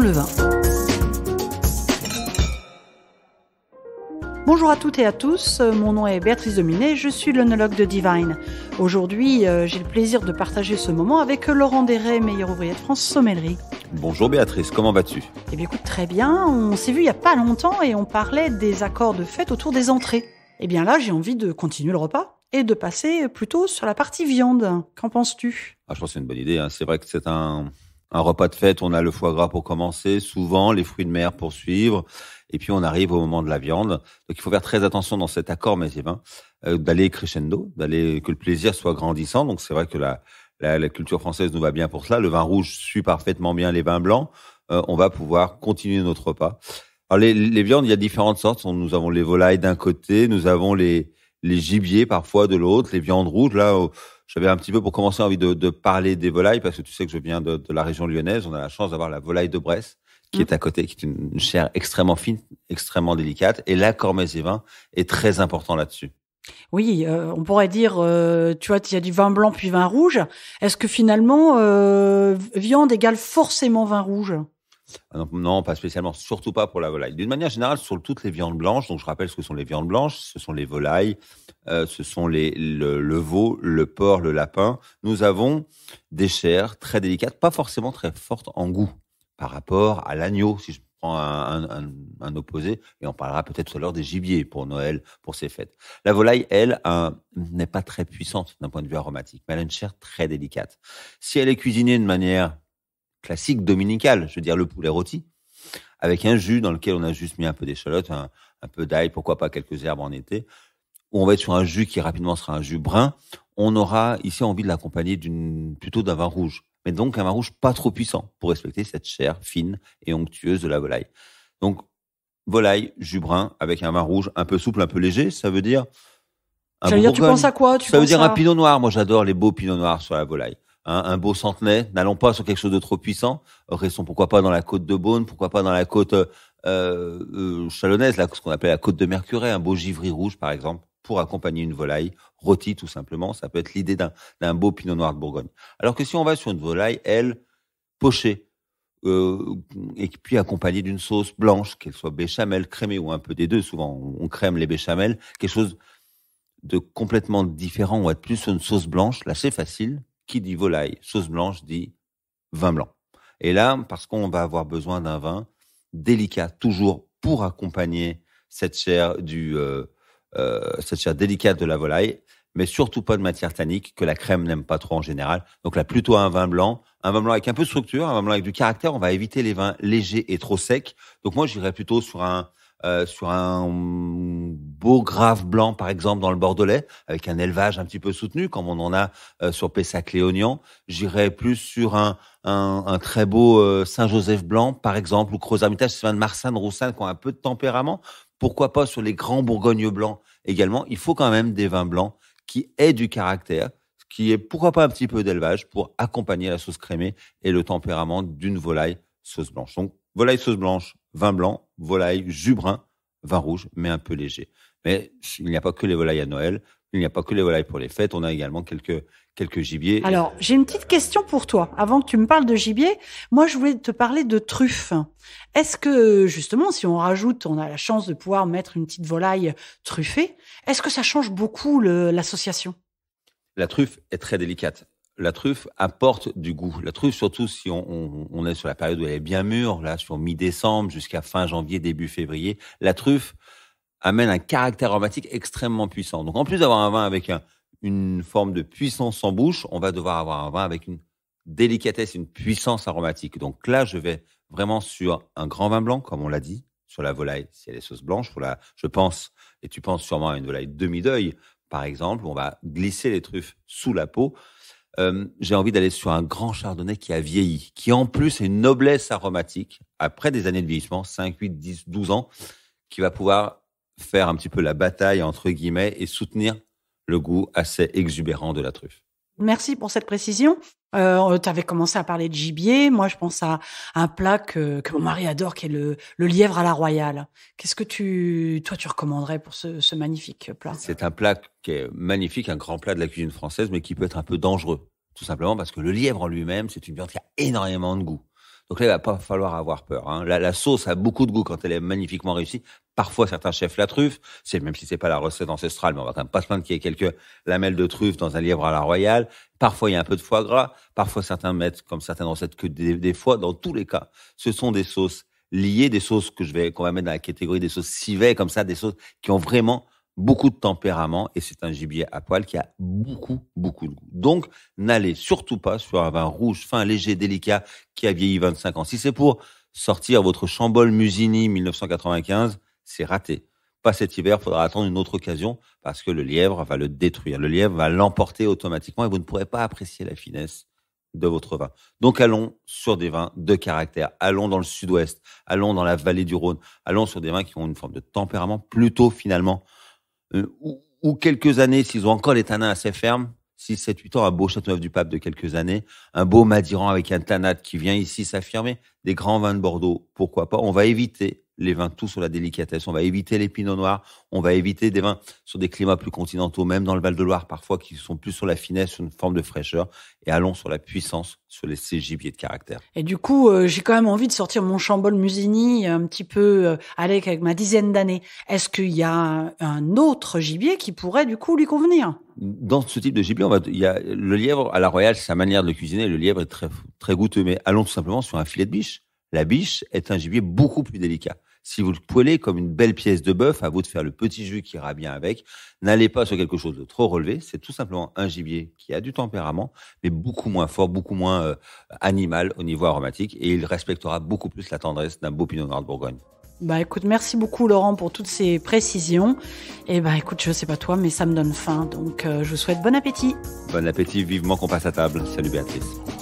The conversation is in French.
le vin. Bonjour à toutes et à tous, euh, mon nom est Béatrice Dominé, je suis l'onologue de Divine. Aujourd'hui, euh, j'ai le plaisir de partager ce moment avec Laurent Deret meilleur ouvrier de France, sommellerie. Bonjour Béatrice, comment vas-tu Eh bien écoute, très bien, on s'est vu il n'y a pas longtemps et on parlait des accords de fête autour des entrées. Eh bien là, j'ai envie de continuer le repas et de passer plutôt sur la partie viande. Qu'en penses-tu ah, Je pense que c'est une bonne idée, hein. c'est vrai que c'est un, un repas de fête, on a le foie gras pour commencer, souvent les fruits de mer pour suivre, et puis on arrive au moment de la viande. Donc il faut faire très attention dans cet accord mes amis, euh, d'aller crescendo, d'aller que le plaisir soit grandissant. Donc c'est vrai que la, culture française nous va bien pour cela. Le vin rouge suit parfaitement bien les vins blancs. Euh, on va pouvoir continuer notre repas. Alors les, viandes, il y a différentes sortes. Nous avons les volailles d'un côté, nous avons les, les gibiers parfois de l'autre, les viandes rouges. Là, j'avais un petit peu pour commencer envie de, parler des volailles parce que tu sais que je viens de, la région lyonnaise. On a la chance d'avoir la volaille de Bresse qui est mmh. à côté, qui est une, chair extrêmement fine, extrêmement délicate. Et la cormets et vin est très important là-dessus. Oui, euh, on pourrait dire, euh, tu vois, il y a du vin blanc puis vin rouge. Est-ce que finalement, euh, viande égale forcément vin rouge ah non, pas spécialement, surtout pas pour la volaille. D'une manière générale, sur toutes les viandes blanches, donc je rappelle ce que sont les viandes blanches, ce sont les volailles, euh, ce sont le, veau, le porc, le lapin. Nous avons des chairs très délicates, pas forcément très fortes en goût par rapport à l'agneau, si je prends un, opposé, et on parlera peut-être tout à l'heure des gibiers pour Noël, pour ces fêtes. La volaille, elle, n'est pas très puissante d'un point de vue aromatique, mais elle a une chair très délicate. Si elle est cuisinée d'une manière classique dominical, je veux dire le poulet rôti, avec un jus dans lequel on a juste mis un peu d'échalote, un, peu d'ail, pourquoi pas quelques herbes en été, où on va être sur un jus qui rapidement sera un jus brun, on aura ici envie de l'accompagner d'une, plutôt d'un vin rouge, mais donc un vin rouge pas trop puissant pour respecter cette chair fine et onctueuse de la volaille. Donc volaille, jus brun avec un vin rouge un peu souple, un peu léger, ça veut dire un ça dire, Ça veut dire un pinot noir. Moi, j'adore les beaux pinots noirs sur la volaille un, beau centenaire. N'allons pas sur quelque chose de trop puissant. Restons pourquoi pas dans la côte de Beaune, pourquoi pas dans la côte euh, euh, chalonnaise, là, ce qu'on appelle la côte de Mercurey, un beau givry rouge par exemple, pour accompagner une volaille rôtie tout simplement. Ça peut être l'idée d'un beau pinot noir de Bourgogne. Alors que si on va sur une volaille, elle, pochée, euh, et puis accompagnée d'une sauce blanche, qu'elle soit béchamel, crémée ou un peu des deux, souvent on crème les béchamels, quelque chose de complètement différent, ou être plus une sauce blanche, là c'est facile, qui dit volaille, sauce blanche dit vin blanc. Et là, parce qu'on va avoir besoin d'un vin délicat, toujours pour accompagner cette chair du euh, euh, cette chair délicate de la volaille, mais surtout pas de matière tannique que la crème n'aime pas trop en général. Donc là, plutôt un vin blanc, un vin blanc avec un peu de structure, un vin blanc avec du caractère. On va éviter les vins légers et trop secs. Donc moi, j'irais plutôt sur un euh, sur un beau grave blanc, par exemple, dans le Bordelais, avec un élevage un petit peu soutenu, comme on en a euh, sur Pessac-Léognan. J'irais plus sur un, très beau euh, Saint-Joseph blanc, par exemple, ou Creux-Armitage, c'est de Marsanne, Roussanne, qui ont un peu de tempérament. Pourquoi pas sur les grands Bourgognes blancs également Il faut quand même des vins blancs qui aient du caractère, qui aient pourquoi pas un petit peu d'élevage pour accompagner la sauce crémée et le tempérament d'une volaille sauce blanche. Donc, volaille sauce blanche, vin blanc, volaille jus brun, vin rouge, mais un peu léger. Mais il n'y a pas que les volailles à Noël, il n'y a pas que les volailles pour les fêtes, on a également quelques, quelques gibiers. Alors, j'ai une petite question pour toi. Avant que tu me parles de gibier, moi, je voulais te parler de truffes. Est-ce que, justement, si on rajoute, on a la chance de pouvoir mettre une petite volaille truffée, est-ce que ça change beaucoup l'association La truffe est très délicate la truffe apporte du goût. La truffe, surtout si on, est sur la période où elle est bien mûre, là, sur mi-décembre jusqu'à fin janvier, début février, la truffe amène un caractère aromatique extrêmement puissant. Donc en plus d'avoir un vin avec une forme de puissance en bouche, on va devoir avoir un vin avec une délicatesse, une puissance aromatique. Donc là, je vais vraiment sur un grand vin blanc, comme on l'a dit, sur la volaille, si elle est sauce blanche, je pense, et tu penses sûrement à une volaille demi-deuil, par exemple, où on va glisser les truffes sous la peau. Euh, j'ai envie d'aller sur un grand chardonnay qui a vieilli, qui en plus a une noblesse aromatique, après des années de vieillissement, 5, 8, 10, 12 ans, qui va pouvoir faire un petit peu la bataille, entre guillemets, et soutenir le goût assez exubérant de la truffe. Merci pour cette précision. Euh, tu avais commencé à parler de gibier. Moi, je pense à un plat que, mon mari adore, qui est le, lièvre à la royale. Qu'est-ce que tu, toi, tu recommanderais pour ce, ce magnifique plat C'est un plat qui est magnifique, un grand plat de la cuisine française, mais qui peut être un peu dangereux, tout simplement parce que le lièvre en lui-même, c'est une viande qui a énormément de goût. Donc là, il va pas falloir avoir peur. Hein. La, sauce a beaucoup de goût quand elle est magnifiquement réussie. Parfois, certains chefs la truffe, même si c'est pas la recette ancestrale, mais on va quand même pas se plaindre qu'il y ait quelques lamelles de truffe dans un lièvre à la royale. Parfois, il y a un peu de foie gras. Parfois, certains mettent, comme certaines recettes, que des, foies, fois. Dans tous les cas, ce sont des sauces liées, des sauces que je vais qu'on va mettre dans la catégorie des sauces civets, comme ça, des sauces qui ont vraiment beaucoup de tempérament et c'est un gibier à poil qui a beaucoup, beaucoup de goût. Donc, n'allez surtout pas sur un vin rouge, fin, léger, délicat, qui a vieilli 25 ans. Si c'est pour sortir votre Chambol Musini 1995, c'est raté. Pas cet hiver, faudra attendre une autre occasion parce que le lièvre va le détruire. Le lièvre va l'emporter automatiquement et vous ne pourrez pas apprécier la finesse de votre vin. Donc allons sur des vins de caractère, allons dans le sud-ouest, allons dans la vallée du Rhône, allons sur des vins qui ont une forme de tempérament plutôt finalement euh, ou, quelques années, s'ils ont encore les tanins assez fermes, 6, 7, 8 ans, un beau neuf du pape de quelques années, un beau Madiran avec un tanat qui vient ici s'affirmer, des grands vins de Bordeaux, pourquoi pas. On va éviter les vins tout sur la délicatesse. On va éviter les pinots noirs, on va éviter des vins sur des climats plus continentaux, même dans le Val-de-Loire parfois, qui sont plus sur la finesse, sur une forme de fraîcheur, et allons sur la puissance, sur les gibiers de caractère. Et du coup, euh, j'ai quand même envie de sortir mon chambol Musigny un petit peu euh, avec, ma dizaine d'années. Est-ce qu'il y a un autre gibier qui pourrait du coup lui convenir dans ce type de gibier, il a le lièvre à la royale, c'est sa manière de le cuisiner, le lièvre est très, très goûteux, mais allons tout simplement sur un filet de biche. La biche est un gibier beaucoup plus délicat. Si vous le poêlez comme une belle pièce de bœuf, à vous de faire le petit jus qui ira bien avec. N'allez pas sur quelque chose de trop relevé. C'est tout simplement un gibier qui a du tempérament, mais beaucoup moins fort, beaucoup moins euh, animal au niveau aromatique. Et il respectera beaucoup plus la tendresse d'un beau pinot noir de Bourgogne. Bah écoute, merci beaucoup Laurent pour toutes ces précisions. Et eh bah écoute, je sais pas toi, mais ça me donne faim. Donc euh, je vous souhaite bon appétit. Bon appétit, vivement qu'on passe à table. Salut Béatrice.